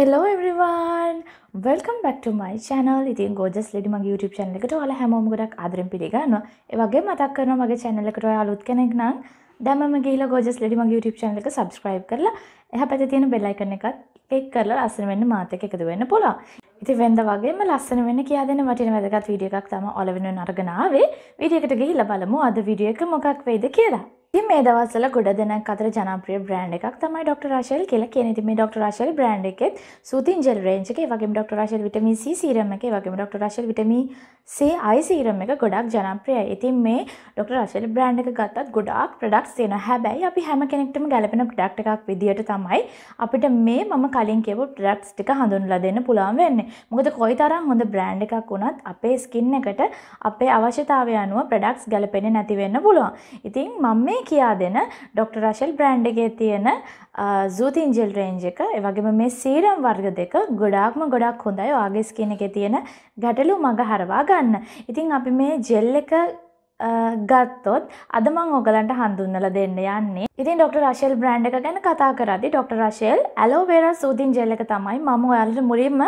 Hello everyone වල්කම් බක් මයි channel ඉතින් ගෝජස් ලෙඩි මගේ YouTube චැනලකට ඔයාලා හැමෝම ගොඩක් ආදරෙන් පිළිගන්නවා. ඒ වගේ මතක් කරනවා මගේ channel එකට ඔයාලා අලුත් කෙනෙක් නම් දැන් මම ගිහිල්ලා ගෝජස් ලෙඩි මගේ YouTube channel එක subscribe කරලා එහා පැත්තේ තියෙන bell icon එකත් click කරලා ලස්සන වෙන්න මාත් එක්ක එකතු වෙන්න පුළුවන්. ඉතින් වෙනද වගේම ලස්සන වෙන්න කියලා දෙන වටින වැදගත් වීඩියෝ එකක් තමයි ඔලවෙනුවෙන් අරගෙන ආවේ. වීඩියෝ එකට ගිහිල්ලා බලමු අද වීඩියෝ එක මොකක් වෙයිද කියලා. ඉතින් මේ දවස්වල ගොඩ දෙනෙක් අතර ජනප්‍රිය බ්‍රෑන්ඩ් එකක් තමයි ඩොක්ටර් රාෂල් කියලා කියන්නේ. ඉතින් මේ ඩොක්ටර් රාෂල් බ්‍රෑන්ඩ් එකෙත් සූතින් ජෙල් රේන්ජ් එකේ වගේම doctor Rashel vitamin C serum එකේ වගේම doctor Rashel vitamin C eye serum එක ගොඩක් ජනප්‍රියයි. ඉතින් මේ ඩොක්ටර් රාෂල් බ්‍රෑන්ඩ් එක ගත්තත් ගොඩාක් ප්‍රොඩක්ට්ස් තියෙනවා. හැබැයි අපි හැම කෙනෙක්ටම ගැලපෙන ප්‍රොඩක්ට් එකක් විදියට තමයි අපිට මේ මම කලින් කියපු ප්‍රොඩක්ට්ස් ටික හඳුන්වලා දෙන්න පුළුවන් වෙන්නේ. මොකද කොයිතරම් හොඳ බ්‍රෑන්ඩ් එකක් වුණත් අපේ ස්කින් එකට අපේ අවශ්‍යතාවය අනුව ප්‍රොඩක්ට්ස් ගැලපෙන්නේ නැති වෙන්න පුළුවන්. ඉතින් මම මේ මේ කියා දෙන ඩොක්ටර් රශල් බ්‍රෑන්ඩ් එකේ තියෙන සූතින්ජෙල් රේන්ජ් එක ඒ වගේම මේ සීරම් වර්ග දෙක ගොඩාක්ම ගොඩක් හොඳයි ඔයාගේ ස්කින් එකේ තියෙන ගැටලු මග හරවා ගන්න. ඉතින් අපි මේ ජෙල් එක ගත්තොත් අද මං ඔගලන්ට හඳුන්නල දෙන්න යන්නේ ඉතින් ඩොක්. රශෙල් බ්‍රන්ඩ් එක ගැන කතා කරදි ඩොක්. රශෙල් ඇලෝවේර සූතින් ජෙල්ලක තමයි මම ඔයාලට මුලින්ම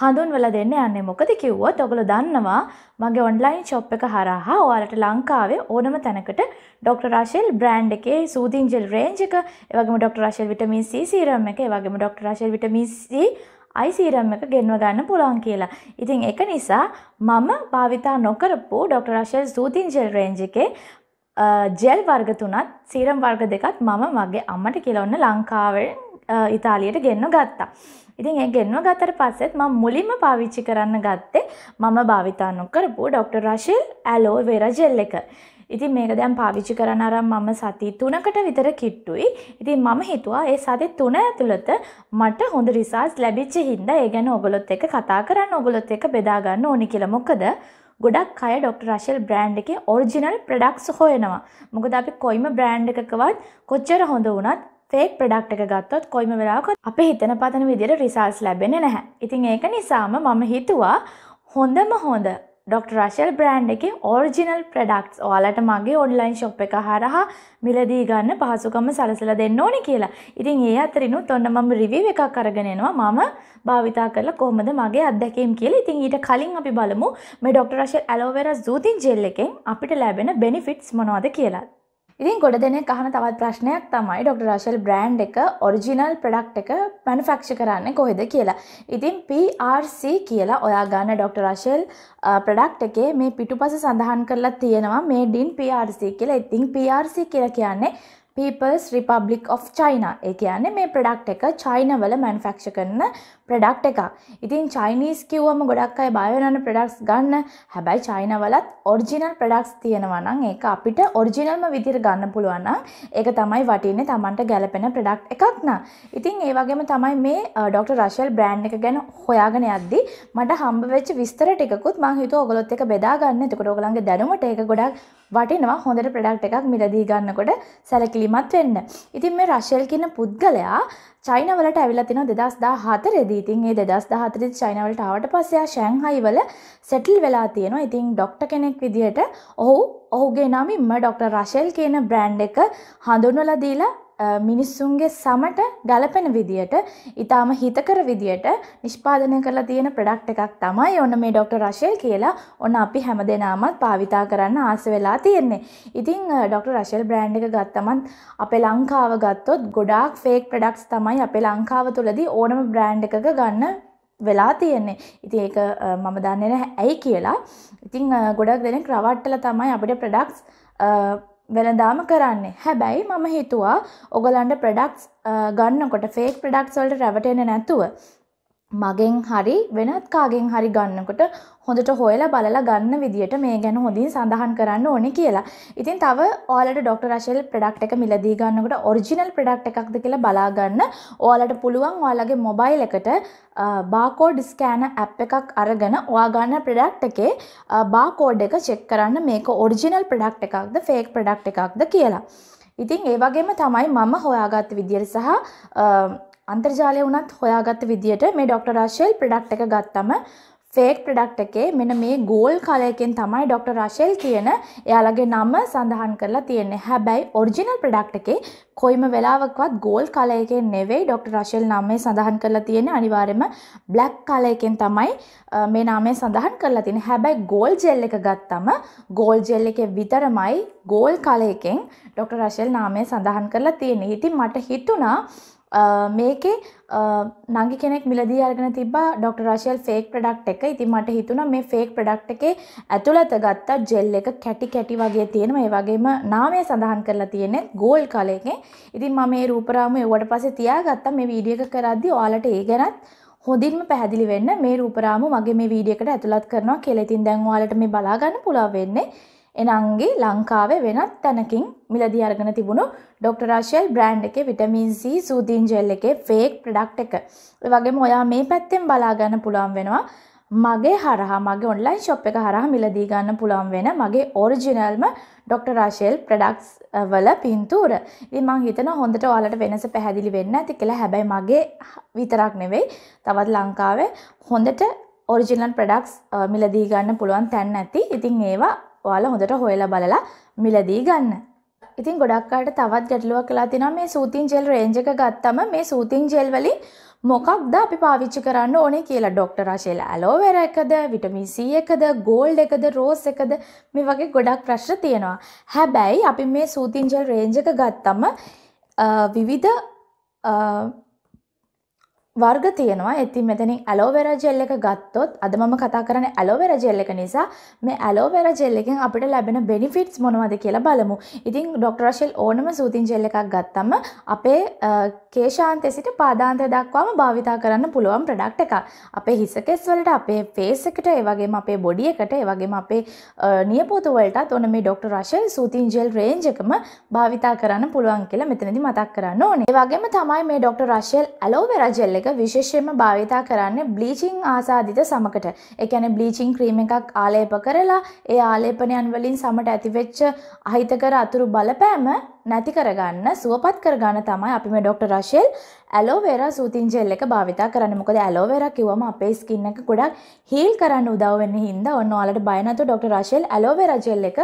හඳුන්වල දෙන්න යන්නේ මොකද කිව්වොත් ඔගොලු දන්නවා මගේ ඔන්ලයින් ෂොප් එක හරහා ඔයාලට ලංකාවේ ඕනම තැනකට ඩොක්. රශෙල් බ්‍රන්ඩ් එකේ සූතින් ජෙල් රේන්ජ් එක එවගේම doctor. Rashel vitamin C serum එක එවගේම ඩොක්. රශෙල් විටමින් C අයිසීරම් එක ගෙන්ව ගන්න පුළුවන් කියලා. ඉතින් ඒක නිසා මම භාවිතා නොකරපු doctor Rashel soothing gel range එකේ ජෙල් වර්ග තුනත් සීරම් වර්ග දෙකත් මම මගේ අම්මට කියලා ඔන්න ලංකාවෙන් ඉතාලියට ගෙන්ව ගත්තා. ඉතින් ඒ ගෙන්ව ගතට පස්සෙත් මම මුලින්ම පාවිච්චි කරන්න ගත්තේ මම භාවිතා නොකරපු doctor Rashel aloe vera gel එක. ඉතින් මේක දැන් පාවිච්චි කරන්න අරන් මම සති 3කට විතර කිට්ටුයි. ඉතින් මම හිතුවා ඒ සති 3 ඇතුළත මට හොඳ රිසර්ච් ලැබිච්ච හින්දා ඒ ගැන ඔයගොල්ලොත් එක්ක කතා කරන්න ඔයගොල්ලොත් එක්ක බෙදා ගන්න ඕනි කියලා. මොකද ගොඩක් අය ඩොක්. රශල් බ්‍රෑන්් එකේ ඔරිජිනල් ප්‍රඩක්ස් හොයනවා. මොකද අපි කොයිම බ්‍රෑන්් එකකවත් කොච්චර හොඳ වුණත් ෆේක් ප්‍රඩක්් එක ගත්තොත් කොයිම වෙලාකොත් අප හිතන පතන විදිර රිසල්ස් ලැබෙන නැහැ. ඉතින් ඒක නිසාම මම හිතුවා හොඳම හොඳ ඩොක්. රශල් බ්‍රෑන්් එක ඕර්ජිනල් ප්‍රඩක්ස් ඕලට මගේ ඔන්ලයින් ශොප් එක හරහා මිලදී ගන්න පහසුකම සලසල දෙන්න ඕනි කියලා ඉතින් ඒ අතරිනුත් ඔන්න මම රිවිව එකක් කරගෙනෙනවා මම භාවිතා කරලා කොහොමද මගේ අත්දැකීම් කියලා ඉතින් ඊට කලින් අපි බලමු මේ ඩොක්. රශල් ඇලෝවෙර සූතින් ජෙල් එකෙන් අපිට ලැබෙන බෙනිෆිට්ස් මොනවද කියලා ඉතින් ගොඩ දෙනෙක් අහන තවත් ප්‍රශ්නයක් තමයි ඩොක්. රශල් බ්‍රෑන්් එක ඔරිජිනල් ප්‍රඩක්් එක පැනුෆක්ෂ කරන්න කොහෙද කියලා. ඉතින් PRC කියලා ඔයා ගන්න ඩොක්. රශල් ප්‍රඩක්් එකේ මේ පිටු පස සඳහන් කරලා තියෙනවා මේ ඩින් PRC කියලා ඉතිං PRC කියල කියන්නේ People's Republic of China ඒ කියන්නේ මේ ප්‍රඩක්් එක චයිනවල මැන්ෆක්ෂ කරන ප්‍රඩක්් එක ඉතින් චයිනිස් කිව්වම ගොඩක් අයි බයවනන ප්‍රඩක්ස් ගන්න හැබැයි චයිනවලත් ඔරිජිනල් ප්‍රඩක්ස් තියෙනවනම් ඒක අපිට ඔරිජිනල්ම විදිර ගන්න පුළුවන්න ඒක තමයි වටින්නේ තමන්ට ගැලපෙන ප්‍රඩක්් එකක්න ඉතින් ඒ වගේම තමයි මේ ඩොක්. රශල් බ්‍රෑන්් එක ගැන හොයාගෙන අද්දි මට හම්බ වෙච් විස්තර ටිකුත් මහිත ඔගොත් එක බෙදාගන්න එතකොට ඔගලන්ගේ දැනුමට ඒක ගොඩක් වටිනවා හොඳට ප්‍රඩක්් එකක් මිලදී ගන්නකොට සැලකිලිමත් වෙන්න. ඉතින් මේ රශල් කියන පුද්ගලයා චයිනවලට ඇවිලතින දෙදස් දා හතරෙදි ඉතින් ඒ දෙදස් දහතරිත් චයිනවලට ආවට පස්සයා ශැංහයිවල සැටල් වෙලා තියෙනවා ඉතින් ඩොක්ට කෙනෙක් විදිහට ඔහු ඔහුගේ නමින්ම ඩොක්ට රශෙල් කියන බ්‍රෑන්් එක හඳුන්වල දීලා මිනිස්සුන්ගේ සමට ගැලපෙන විදියට ඉතාම හිතකර විදියට නිෂ්පාදනය කරලා තියෙන ප්‍රඩක්් එකක් තමයි ඔන්න මේ ඩොක්ට. රශයල් කියලා ඔන්න අපි හැම දෙනාමත් පාවිතා කරන්න ආස වෙලා තියෙන්නේ. ඉතිං ඩොක්ට. රශල් බ්‍රෑන්් එක ගත්තමත් අප ලංකාව ගත්තොත් ගොඩාක් ෆේක් ප්‍රඩක්ස් තමයි අප ලංකාව තුළදී ඕනම බ්‍රෑන්් එක ගන්න වෙලා තියෙන්නේ ඉති ඒක මම දන්නේ ඇයි කියලා ඉතිං ගොඩක් දෙන ක්‍රවට්ටල තමයි අපිට ප්‍රඩක්ස් වෙළදාම කරන්නේ හැබැයි මම හිතුවා ඔගලන්ට ප්‍රඩක්ස් ගන්නකොට ෆේක් ප්‍රඩක්ස්වලට රැවටෙන නැතුව මගෙන් හරි වෙනත් කාගෙන් හරි ගන්නකොට හොඳට හොයලා බලලා ගන්න විදියට මේ ගැන හොඳින් සඳහන් කරන්න ඕනේ කියලා. ඉතින් තව ඔයාලට ඩොක්ටර් රෂෙල් ප්‍රොඩක්ට් එක මිලදී ගන්නකොට ඔරිජිනල් ප්‍රොඩක්ට් එකක්ද කියලා බලා ගන්න. ඔයාලට පුළුවන් ඔයාලගේ මොබයිල් එකට බාකෝඩ් ස්කෑනර් ඇප් එකක් අරගෙන ඔයා ගන්න ප්‍රොඩක්ට් එකේ බාකෝඩ් එක චෙක් කරන්න මේක ඔරිජිනල් ප්‍රොඩක්ට් එකක්ද ෆේක් ප්‍රොඩක්ට් එකක්ද කියලා. ඉතින් ඒ වගේම තමයි මම හොයාගත්ත විදියට සහ අන්තර්ජාලය වුණත් හොයාගත්ත විදිහට මේ ඩොක්ටර් රාශෙල් ප්‍රොඩක්ට් එක ගත්තම ෆේක් ප්‍රොඩක්ට් එකේ මෙන්න මේ ගෝල් කලයකින් තමයි ඩොක්ටර් රාශෙල් කියන එයාලගේ නම සඳහන් කරලා තියෙන්නේ. හැබැයි ඔරිජිනල් ප්‍රොඩක්ට් එකේ කොයිම වෙලාවකවත් ගෝල් කලයකින් නෙවෙයි ඩොක්ටර් රශෙල් නාමය සඳහන් කරලා තියෙන්නේ අනිවාර්යයෙන්ම බ්ලැක් කලයකින් තමයි මේ නාමය සඳහන් කරලා තියෙන්නේ. හැබැයි ගෝල් ජෙල් එක ගත්තම ගෝල් ජෙල් එකේ විතරමයි ගෝල් කලයකින් ඩොක්ටර් රශෙල් නාමය සඳහන් කරලා තියෙන්නේ. ඉතින් මට හිතුණා මේකේ නංගි කෙනෙක් මිලදී අරගෙන තිබ්බා ඩොක්ටර් රෂල් ෆේක් ප්‍රොඩක්ට් එක. ඉතින් මට හිතුණා මේ ෆේක් ප්‍රොඩක්ට් එකේ ඇතුළත ගත්ත ජෙල් එක කැටි කැටි වගේ තියෙනවා. ඒ වගේම නාමය සඳහන් කරලා තියෙන්නේ ගෝල් කලර් ඉතින් මම මේ රූපරාමු එවුවට පස්සේ තියාගත්තා මේ වීඩියෝ එක කරද්දී ඔයාලට ඒ ගැනත් හොඳින්ම පැහැදිලි වෙන්න මේ රූපරාමු මගේ මේ වීඩියෝ එකට ඇතුළත් කරනවා කියලා. ඉතින් දැන් ඔයාලට මේ බලා ගන්න පුළුවන් වෙන්නේ. එනංගි ලංකාවේ වෙනත් තැනකින් මිලදී අරගෙන තිබුණු ඩොක්ටර් රෂෙල් බ්‍රෑන්ඩ් එකේ විටමින් C සූදීන් ජෙල් එකේ ෆේක් ප්‍රොඩක්ට් එක. ඒ වගේම ඔයා මේ පැත්තෙන් බලා ගන්න පුළුවන් වෙනවා මගේ හරහා මගේ ඔන්ලයින් ෂොප් එක හරහා මිලදී ගන්න පුළුවන් වෙන මගේ ඔරිජිනල්ම ඩොක්ටර් රෂෙල් ප්‍රොඩක්ට්ස් වල පින්තූර. ඉතින් මං හිතනවා හොඳට ඔයාලට වෙනස පැහැදිලි වෙන්න ඇති කියලා. හැබැයි මගේ විතරක් නෙවෙයි තවත් ලංකාවේ හොඳට ඔරිජිනල් ප්‍රොඩක්ට්ස් මිලදී ගන්න පුළුවන් තැන් නැති. ඉතින් ඒවා ඔයාලා හොඳට හොයලා බලලා මිලදී ගන්න. ඉතින් ගොඩක් අයට තවත් ගැටලුවක් කළා තිනවා මේ සූතින් ජෙල් රේන්ජ් එක ගත්තම මේ සූතින් ජෙල් වලින් මොකක්ද අපි පාවිච්චි කරන්න ඕනේ කියලා ડોක්ටර් රශේල ඇලෝවෙරා එකද විටමින් C එකද ගෝල්ඩ් එකද රෝස් එකද මේ වගේ ගොඩක් ප්‍රශ්න තියෙනවා. හැබැයි අපි මේ සූතින් ජෙල් රේන්ජ් එක ගත්තම විවිධ වර්ග තියෙනවා ඇති මෙතැනි ඇලෝවෙර ජෙල් එක ගත්තොත් අද මම කතා කරන ඇලෝවෙර ජෙල් එක නිසා මේ ඇලෝවෙර ජෙල් එකෙන් අපිට ලැබෙන බෙනිෆිට්ස් මොනවද කියලා බලමු. ඉතින් ඩොක්ටර් රෂෙල් ඕනම සූතින් ජෙල් එකක් ගත්තම අපේ කේශාන්තය සිට පාදාන්තය දක්වාම භාවිතා කරන්න පුළුවන් ප්‍රොඩක්ට් එකක්. අපේ හිස කෙස් වලට අපේ ෆේස් එකට ඒ වගේම අපේ බොඩි එකට ඒ වගේම අපේ නියපොතු වලටත් ඔන්න මේ doctor Rashel soothing gel range එකම භාවිතා කරන්න පුළුවන් කියලා මෙතනදී මතක් කරන්න ඕනේ. ඒ වගේම තමයි මේ ඩොක්ටර් රෂෙල් ඇලෝවෙර ජෙල් එක විශේෂයෙන්ම භාවිතා කරන්න බ්ලීචිං ආසාධිත සමකට. ඒ කියන්නේ බ්ලීචිං ක්‍රීම් එකක් ආලේප කරලා ඒ ආලේපනයන් වලින් සමට ඇතිවෙච්ච අහිතකර අතුරු බලපෑම නැති කරගන්න සුවපත් කරගන්න තමයි අපි මේ ඩොක්ටර් රශෙල් ඇලෝවේරා සූතින් ජෙල් එක භාවිතා කරන්න. මොකද ඇලෝවේරා කිව්වම අපේ ස්කින් එක ගොඩක් හීල් කරන්න උදව් වෙන හින්දා ඔන්න ඔයාලට බය නැතුව ඩොක්ටර් රශෙල් ඇලෝවේරා ජෙල් එක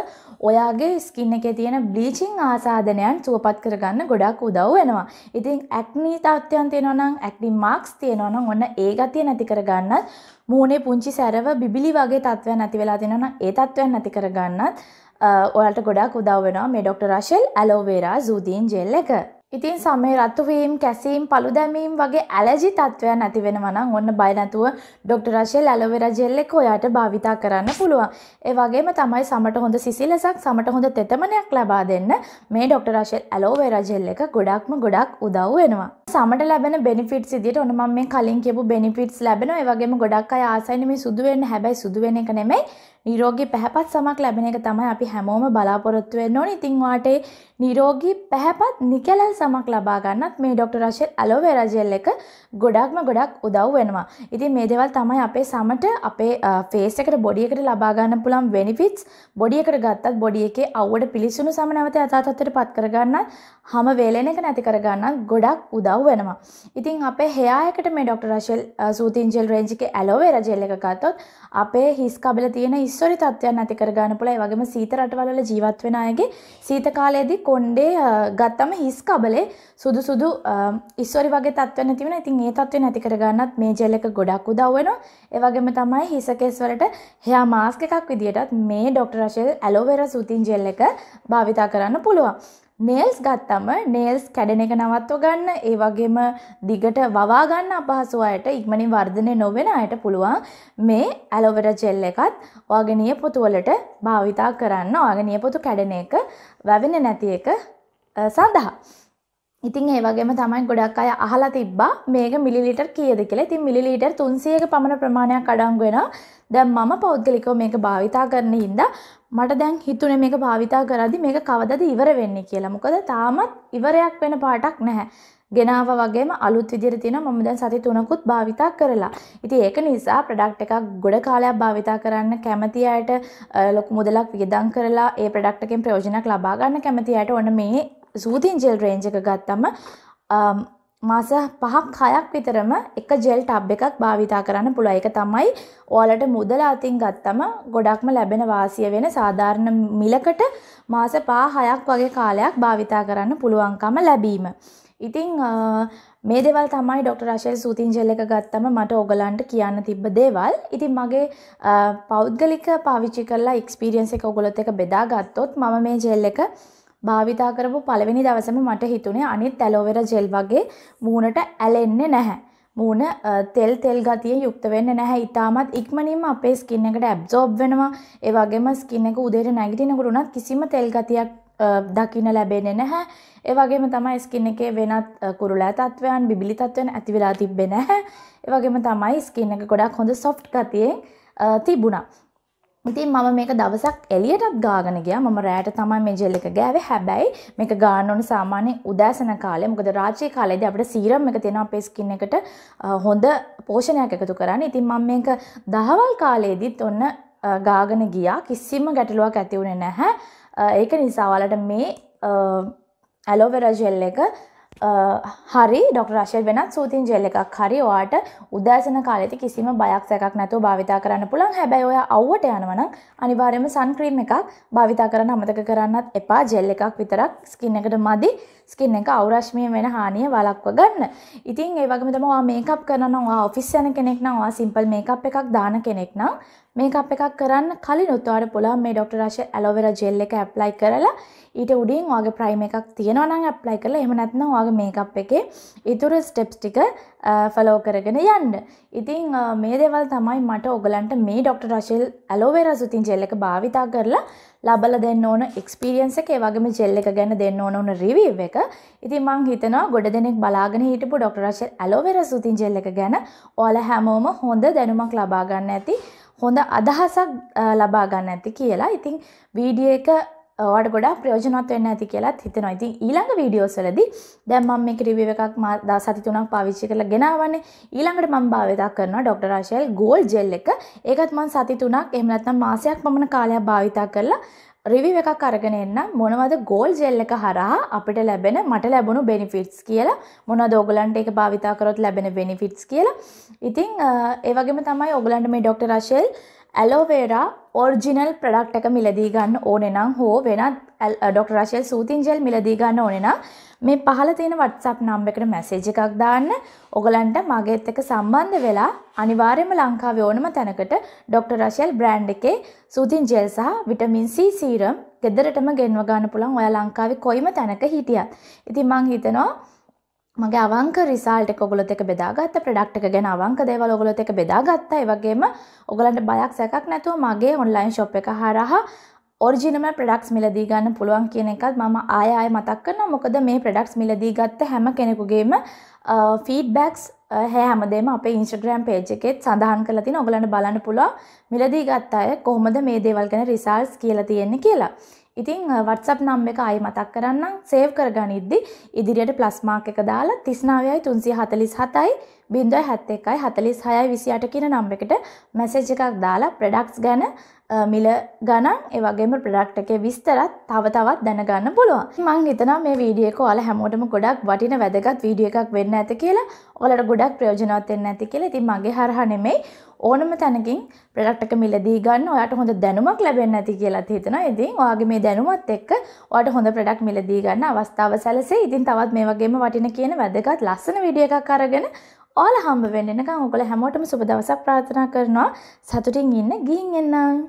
ඔයාගේ ස්කින් එකේ තියෙන බ්ලීචින් ආසාදනයන් සුවපත් කරගන්න ගොඩක් උදව් වෙනවා. ඉතින් ඇක්නි තත්ත්වයන් තියෙනවා නම් ඇක්නි මාක්ස් තියෙනවා නම් ඔන්න ඒ ගතිය නැති කරගන්නත් මූණේ පුංචි සැරව බිබිලි වගේ තත්ත්වයන් ඇති වෙලා තියෙනවා නම් ඒ තත්ත්වයන් නැති කරගන්නත් ඔයාට ගොඩක් උදව්වෙනවා මේ ඩොක්ට. රශෙල් ඇලෝවේරා සූදීන් ජෙල් එක. ඉතින් සමේ රත්තුවීම් කැසීම් පළු දැමීම් වගේ ඇලජි තත්ත්වයන් ඇති වෙනවනම් ඔන්න බයනැතුව ඩොක්ට. රශෙල් ඇලෝවෙරා ජෙල් එක ඔයාට භාවිතා කරන්න පුළුවන්. ඒ වගේම තමයි සමට හොඳ සිසිලසක් සමට හොඳ තෙතමනයක් ලබා දෙන්න මේ ඩොක්ට. රශෙල් ඇලෝවෙරා ජෙල් එක ගොඩක්ම ගොඩක් උදව් වෙනවා. සමට ලැබෙන බෙනිෆිට් සිදිට ඔන මම මේ කලින් කියපු බෙනිෆිට්ස් ලැබෙන ඒ වගේම ගොඩක් අය ආසයින මේ සුදු වෙන්න හැබැයි සුදු වෙන එක නෙමෙයි නිරෝගී පැහැපත් සමක් ලැබෙන එක තමයි අපි හැමෝම බලාපොරොත්තු වෙන්න ඕනේ. ඉතින් වාට නිරෝගී පැහැපත් නිකැලල් සමක් ලබා ගන්නත් මේ ડોක්ටර් රෂෙල් ඇලෝවෙරා ජෙල් එක ගොඩක්ම ගොඩක් උදව් වෙනවා. ඉතින් මේ දේවල් තමයි අපේ සමට අපේ ෆේස් එකට බොඩි එකට ලබා ගන්න පුළුවන් බෙනිෆිට්ස්. බොඩි එකට ගත්තත් බොඩි එකේ අවුවට පිලිසුණු සම නැවත යථා තත්ත්වයට පත් කරගන්නත් හැම වේලෙන එක නැති කරගන්නත් ගොඩක් උදව් අහුවෙනවා. ඉතින් අපේ හෙයා එකට මේ doctor Rashel soothing gel range එකේ ඇලෝවේරා ජෙල් එක ගත්තොත් අපේ හිස් කබල තියෙන ඉස්සරි තත්ත්වයන් නැති කර ගන්න පුළුවන්. ඒ වගේම සීත රටවල් වල ජීවත් වෙන අයගේ සීත කාලයේදී කොණ්ඩේ ගත්තම හිස් කබලේ සුදු සුදු ඉස්සරි වගේ තත්ත්වයන් නැති වෙනවා. ඉතින් ඒ තත්ත්වය නැති කර ගන්නත් මේ ජෙල් එක ගොඩක් උදව් වෙනවා. ඒ වගේම තමයි හිස කේස් වලට හෙයා මාස්ක් එකක් විදියටත් මේ ඩොක්ටර් රෂෙල් ඇලෝවේරා සූතින් ජෙල් එක භාවිතා කරන්න පුළුවන්. නේල්ස් ගත්තම නේල්ස් කැඩෙන එක නවත්ව ගන්න ඒ වගේම දිගට වවා ගන්න අපහසු අයට ඉක්මනින් වර්ධනය නොවන අයට පුළුවන් මේ ඇලෝවෙරා ජෙල් එකත් ඔයාගේ නියපොතු වලට භාවිතා කරන්න ඔයාගේ නියපොතු කැඩෙන එක වැවෙන්නේ නැති එක සඳහා ඉතින් ඒ වගේම තමයි ගොඩක් අය අහලා තිබ්බා මේක මිලිලීටර් කීයද කියලා. ඉතින් මිලිලීටර් 300ක පමණ ප්‍රමාණයක් අඩංගු වෙනවා. දැන් මම පෞද්ගලිකව මේක භාවිතා කරන හින්දා මට දැන් හිතුනේ මේක භාවිතා කරද්දි මේක කවදද ඉවර වෙන්නේ කියලා. මොකද තාමත් ඉවරයක් වෙන පාටක් නැහැ. ගෙනාව වගේම අලුත් විදිහට තියෙනවා මම දැන් සති තුනකුත් භාවිතා කරලා. ඉතින් ඒක නිසා ප්‍රොඩක්ට් එකක් ගොඩ කාලයක් භාවිතා කරන්න කැමති අයට ලොකු මුදලක් වියදම් කරලා ඒ ප්‍රොඩක්ට් එකෙන් ප්‍රයෝජනක් ලබා ගන්න කැමති අයට ඔන්න මේ සූතින් ජෙල් රේන්ජ එක ගත්තම මාස පහක් හයක් විතරම එක ජෙල් ටබ් එකක් භාවිතා කරන්න පුළ එක තමයි ඕලට මුදල අතින් ගත්තම ගොඩක්ම ලැබෙන වාසිය වෙන සාධාරණ මිලකට මාස පා හයක් වගේ කාලයක් භාවිතා කරන්න පුළුවන්කම ලැබීම. ඉතිං මේ දෙවල් තමයි ඩොක්. රශල් සූතින් ජෙල්ල එක ගත්තම මට ඔගලන්ට කියන්න තිබ්බ දේවල් ඉතින් මගේ පෞද්ගලික පාවිච්චි කරලා එක්ස්පිරියන්ස එක ඔගොලොත් එක බෙදා ගත්තොත් මම මේ ජෙල්ල එක භාවිතා කරපු පළවෙනි දවසම මට හිතුනේ අනිත් ඇලෝවෙර ජෙල් වගේ මූණට ඇලෙන්නේ නැහැ. මූණ තෙල් තෙල් ගතිය යුක්ත වෙන්න නැහැ ඉතාමත් ඉක්මනින්ම අපේ ස්කින් එකට ඇබ්සෝබ් වෙනවා ඒ වගේම ස්කින් එක උදේට නැගිටිනකොට උනත් කිසිම තෙල් ගතියක් දකින්න ලැබෙන්නේ නැහැ ඒ වගේම තමයි ස්කින් එකේ වෙනත් කුරුළෑ තත්වයන් බිබිලි තත්වයන් ඇති වෙලා තිබෙන්නේ නැහැ ඒ වගේම තමයි ස්කින් එක ගොඩක් හොඳ සොෆ්ට් ගතියෙන් තිබුණා ඉතින් මම මේක දවසක් එලියටත් ගාගෙන ගියා. මම රෑට තමයි මේ ජෙල් එක ගෑවේ. හැබැයි මේක ගන්න ඕන සාමාන්‍ය උදෑසන කාලේ. මොකද රාත්‍රී කාලේදී අපිට සීරම් එක තියෙනවා අපේ ස්කින් එකට හොඳ පෝෂණයක් එකතු කරන්න. ඉතින් මම මේක දහවල් කාලේදීත් ඔන්න ගාගෙන ගියා. කිසිම ගැටලුවක් ඇති වුණේ නැහැ. ඒක නිසා ඔයාලට මේ ඇලෝවෙරා ජෙල් එක හරි ඩොක් රශල් වෙනත් සූතින් ජෙල්ල එකක් හරි ඔයාට උදෑසන කාලෙති කිසිම බයක් සැකක් නැතුව භාවිතා කරන්න පුළන් හැබැයි ඔය අව්වට යනවන අනිවාර්යම සන්ක්‍රීම් එකක් භාවිතා කරන්න අමතක කරන්නත් එපා ජෙල් එකක් විතරක් ස්කින් එකට මදි ස්කින් එක අවරශ්මිය වෙන හානිය වලක්ව ගන්න ඉතින් ඒ වගේම තමයි ඔයා මේකප් කරනවා ඔෆිස් යන කෙනෙක් නම් ඔයා සිම්පල් මේකප් එකක් දාන කෙනෙක් නම් මේකප් එකක් කරන්න කලින් උත්වාට පුළුවන් මේ ඩොක්ටර් රශල් ඇලෝවෙරා ජෙල් එක ඇප්ලයි කරලා ඊට උඩින් ඔයාගේ ප්‍රයිම එකක් තියෙනවා නම් ඇප්ලයි කරලා එහෙම නැත්නම් ඔයාගේ අම්මාගේ මේකප් එකේ ඉතුරු ස්ටෙප්ස් ටික ෆලෝ කරගෙන යන්න. ඉතින් මේ දේවල් තමයි මට ඔගලන්ට මේ ඩොක්ට. රශෙල් ඇලෝවේර සුතින් ජෙල්ල එක භාවිතා කරලා ලබල දෙන්න ඕන එක්ස්පිරියන්ස එක වගේම ජෙල්ල එක ගැන දෙන්න ඕන ඕන රිවීව් එක. ඉතින් මං හිතනවා ගොඩ දෙනෙක් බලාගෙන හිටපු ඩොක්ට. රශෙල් ඇලෝවේර සුතින් ජෙල්ල එක ගැන ඔයාලා හැමෝම හොඳ දැනුමක් ලබා ගන්න ඇති. හොඳ අදහසක් ලබා ගන්න ඇති කියලා. ඉතින් වීඩියෝ එක වාට ගොඩා ප්‍රයෝජනවත් වෙන්න ඇති කියලාත් හිතනවා ඉතින් ඊළඟ වීඩියෝස්වලදී දැන් මම මේක රිවිව් එකක් මා දවස් සති තුනක් පාවිච්චි කරලා ගෙනාවන්නේ ඊළඟට මම භාවිත කරනවා ඩොක්ටර් ආශල් ගෝල් ජෙල් එක ඒකත් මම සති තුනක් එහෙම නැත්නම් මාසයක් පමණ කාලයක් භාවිත කරලා රිවිව් එකක් අරගෙන එන්න මොනවද ගෝල් ජෙල් එක හරහා අපිට ලැබෙන මට ලැබුණු බෙනිෆිට්ස් කියලා මොනවද ඕගලන්ට ඒක භාවිත කරොත් ලැබෙන බෙනිෆිට්ස් කියලා ඉතින් ඒ වගේම තමයි ඕගලන්ට මේ doctor Rashel aloe vera original product එක මිලදී ගන්න ඕනෙනම් හෝ වෙනත් ඩොක්. රශල් සූතින්ජෙල් මිලදී ගන්න ඕනෙන මේ පහල තියෙන වටසප් නම් එකට මැසේජ එකක් දාන්න ඔගලන්ට මගේත් එක සම්බන්ධ වෙලා අනිවාර්යම ලංකාව ඕනම තැනකට ඩොක්. රශල් බ්‍රන්් එකේ සූතින් ජෙල් සහ විටමින්සි සීරම් ගෙදරටම ගෙන්ව ගන්න පුළන් ඔය ලංකාවේ කොයිම තැනක හිටියත්. ඉතින් මං හිතනවා මගේ අවංක රිසාල්ට ඔගොලොත් එක බෙදාගත්ත ප්‍රඩක්් එක ගැන අවංක දේවල් ඔගොලොත් එක බෙදාගත්ත වගේම ඔගලන්ට බයක් සැකක් නැතුව මගේ ඔන්ලයින් ශොප් එක හරහා ඔරිජිනම ප්‍රඩක්ස් මිලදී ගන්න පුළුවන් කියන එකත් මම ආයආය මතක් කරන මොකද මේ ප්‍රඩක්ස් මිලදී ගත්ත හැම කෙනෙකුගේම ෆීඩ්බැක්ස් හැමදේම අප ඉන්ස්ටග්‍රම් පේජ් එකෙත් සඳහන් කල තින ඔගලන්න බලන්න පුළුවන් මිලදී ගත්තාය කොහොමද මේ දේවල් ගැන රිසාල්ස් කියලා තියෙන්නේ කියලා. ඉතින් WhatsApp නම් එක ආයෙ මතක් කරන්නම් සේව් කරගනිද්දි ඉදිරියට ප්ලස් මාක් එක දාලා 39347යි 071යි 4628 කියන නම් එකට මැසේජ් එකක් දාලා ප්‍රොඩක්ට්ස් ගැන මිල ගණන් ඒ වගේම ප්‍රොඩක්ට් එකේ විස්තරත් තව තවත් දැනගන්න පුළුවන්. මම හිතනවා මේ වීඩියෝ එක ඔයාලා හැමෝටම ගොඩක් වටින වැදගත් වීඩියෝ එකක් වෙන්න ඇති කියලා. ඔයාලට ගොඩක් ප්‍රයෝජනවත් වෙන්න ඇති කියලා. ඉතින් මගේ හරහා නෙමෙයි ඕනම තැනකින් ප්‍රඩක්් එක මිලදී ගන්න ඔයාට හොඳ දැනුමක් ලැබෙන්න ඇති කියලා හිතෙනවා. ඉතින් ඔයාගේ මේ දැනුමත් එක්ක ඔයාට හොඳ ප්‍රොඩක්ට් මිලදී ගන්න අවස්ථාව සැලසේ. ඉතින් තවත් මේ වගේම වටින කියන වැදගත් ලස්සන වීඩියෝ එකක් අරගෙන ඔයාලා හම්බ වෙන්න එනකන් ඔයගොල්ලෝ හැමෝටම සුබ දවසක් ප්‍රාර්ථනා කරනවා. සතුටින් ඉන්න ගිහින් එන්නම්.